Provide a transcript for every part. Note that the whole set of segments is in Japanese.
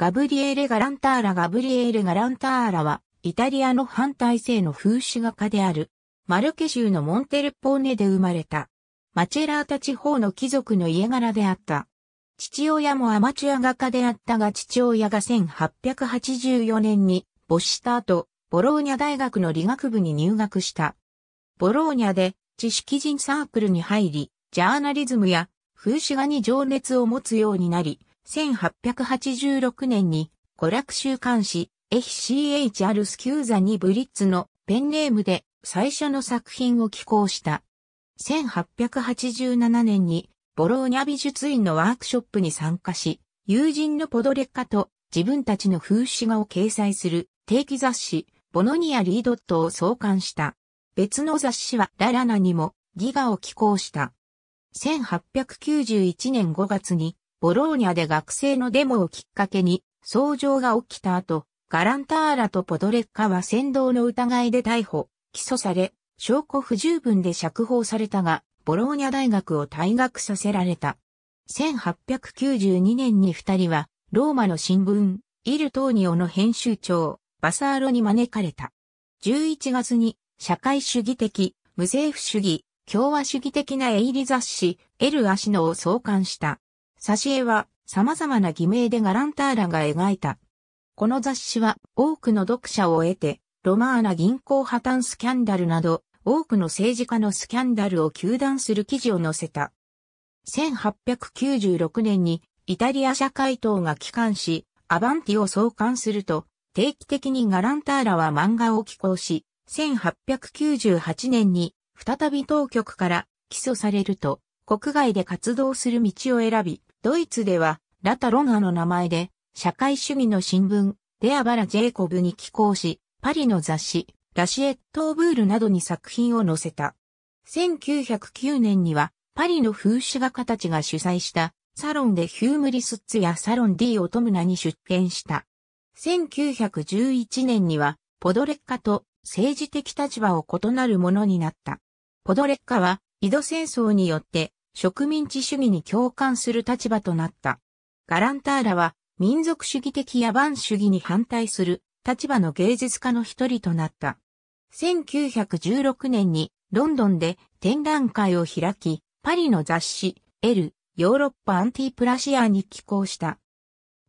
ガブリエーレ・ガランターラガブリエーレ・ガランターラは、イタリアの反体制の風刺画家である、マルケ州のモンテルポーネで生まれた。マチェラータ地方の貴族の家柄であった。父親もアマチュア画家であったが父親が1884年に没した後、ボローニャ大学の理学部に入学した。ボローニャで知識人サークルに入り、ジャーナリズムや風刺画に情熱を持つようになり、1886年に娯楽週刊誌 FCHR スキューザにブリッツのペンネームで最初の作品を寄稿した。1887年にボローニャ美術院のワークショップに参加し、友人のポドレッカと自分たちの風刺画を掲載する定期雑誌ボノニア・リードットを創刊した。別の雑誌はララナにもギガを寄稿した。1891年5月にボローニャで学生のデモをきっかけに、騒上が起きた後、ガランターラとポドレッカは先導の疑いで逮捕、起訴され、証拠不十分で釈放されたが、ボローニャ大学を退学させられた。1892年に二人は、ローマの新聞、イルトーニオの編集長、バサーロに招かれた。11月に、社会主義的、無政府主義、共和主義的な営利雑誌、エル・アシノを創刊した。挿絵は様々な偽名でガランターラが描いた。この雑誌は多くの読者を得て、ロマーナ銀行破綻スキャンダルなど、多くの政治家のスキャンダルを糾弾する記事を載せた。1896年にイタリア社会党が帰還し、アバンティを創刊すると、定期的にガランターラは漫画を寄稿し、1898年に再び当局から起訴されると、国外で活動する道を選び、ドイツでは、ラタ・ロガの名前で、社会主義の新聞、デアバラ・ジェイコブに寄稿し、パリの雑誌、ラシエット・オブールなどに作品を載せた。1909年には、パリの風刺画家たちが主催した、サロンでヒュームリスッツやサロン D オトムナに出展した。1911年には、ポドレッカと政治的立場を異なるものになった。ポドレッカは、井戸戦争によって植民地主義に共感する立場となった。ガランターラは民族主義的野蛮主義に反対する立場の芸術家の一人となった。1916年にロンドンで展覧会を開き、パリの雑誌、エル、ヨーロッパアンティプラシアに寄稿した。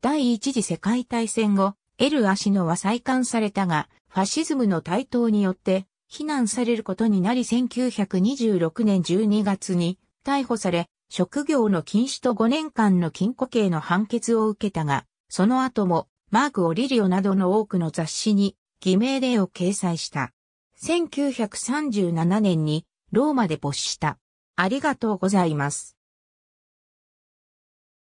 第一次世界大戦後、エル・アシノは再刊されたが、ファシズムの台頭によって、非難されることになり1926年12月に逮捕され、職業の禁止と5年間の禁錮刑の判決を受けたが、その後も、マーク・オリリオなどの多くの雑誌に、偽名例を掲載した。1937年に、ローマで没した。ありがとうございます。